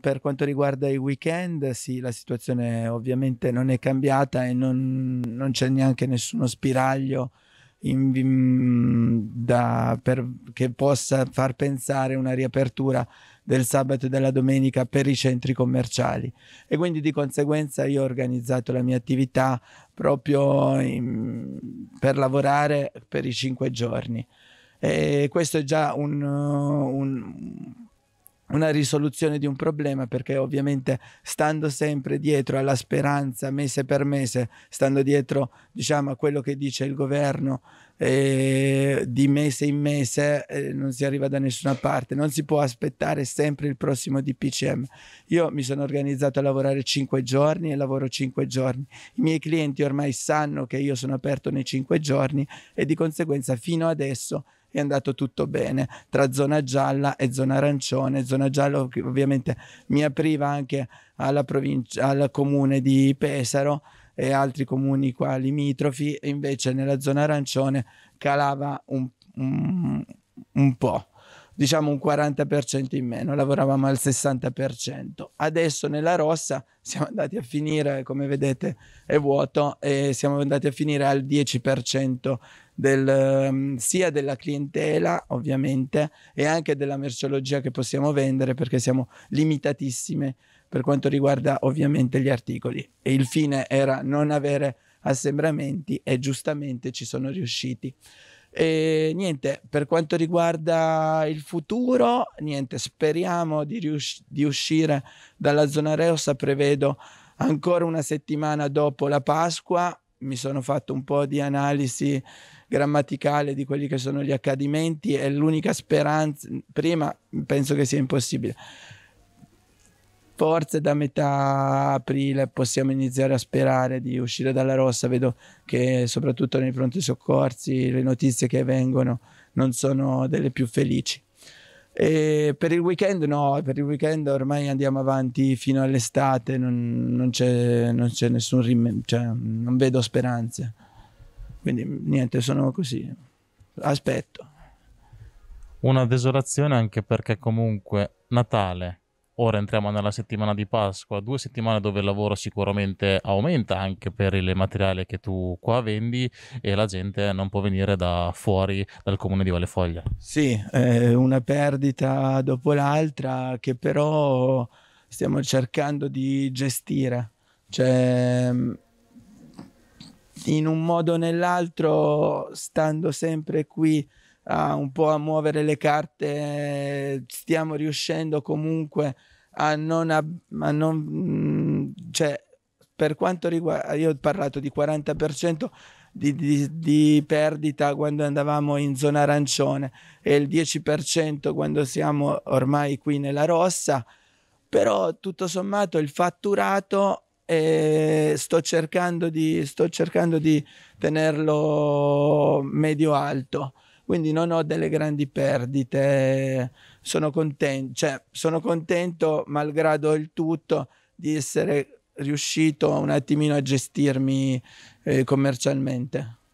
Per quanto riguarda i weekend, sì, la situazione ovviamente non è cambiata e non, non c'è neanche nessuno spiraglio in, da, per, che possa far pensare una riapertura del sabato e della domenica per i centri commerciali e quindi di conseguenza io ho organizzato la mia attività proprio in, per lavorare per i cinque giorni. E questo è già un, un, una risoluzione di un problema perché ovviamente stando sempre dietro alla speranza mese per mese, stando dietro diciamo a quello che dice il governo eh, di mese in mese eh, non si arriva da nessuna parte, non si può aspettare sempre il prossimo DPCM. Io mi sono organizzato a lavorare 5 giorni e lavoro 5 giorni. I miei clienti ormai sanno che io sono aperto nei 5 giorni e di conseguenza fino adesso è andato tutto bene tra zona gialla e zona arancione. Zona gialla che ovviamente mi apriva anche alla provincia, al comune di Pesaro e altri comuni qua limitrofi, invece nella zona arancione calava un, un, un po' diciamo un 40% in meno, lavoravamo al 60%. Adesso nella rossa siamo andati a finire, come vedete è vuoto, e siamo andati a finire al 10% del, ehm, sia della clientela ovviamente e anche della merceologia che possiamo vendere perché siamo limitatissime per quanto riguarda ovviamente gli articoli e il fine era non avere assembramenti e giustamente ci sono riusciti. E niente, per quanto riguarda il futuro, niente, speriamo di, rius- di uscire dalla zona Reosa, prevedo ancora una settimana dopo la Pasqua mi sono fatto un po' di analisi grammaticale di quelli che sono gli accadimenti e l'unica speranza, prima penso che sia impossibile. Forse da metà aprile possiamo iniziare a sperare di uscire dalla rossa. Vedo che soprattutto nei pronti soccorsi le notizie che vengono non sono delle più felici. E ehm, per il weekend no, per il weekend ormai andiamo avanti fino all'estate, non, non, c'è, non c'è, nessun rim- cioè, non vedo speranze. Quindi niente, sono così, aspetto. Una desolazione anche perché comunque Natale, Ora entriamo nella settimana di Pasqua, due settimane dove il lavoro sicuramente aumenta anche per il materiale che tu qua vendi e la gente non può venire da fuori dal comune di Vallefoglia. Sì, è una perdita dopo l'altra che però stiamo cercando di gestire. Cioè, in un modo o nell'altro, stando sempre qui a un po' a muovere le carte, stiamo riuscendo comunque a non, a, a non mm, cioè, per quanto riguarda, io ho parlato di 40% di, di, di, perdita quando andavamo in zona arancione e il 10% quando siamo ormai qui nella rossa, però tutto sommato il fatturato eh, sto, cercando di, sto cercando di tenerlo medio alto quindi non ho delle grandi perdite, sono contento, cioè, sono contento malgrado il tutto di essere riuscito un attimino a gestirmi eh, commercialmente.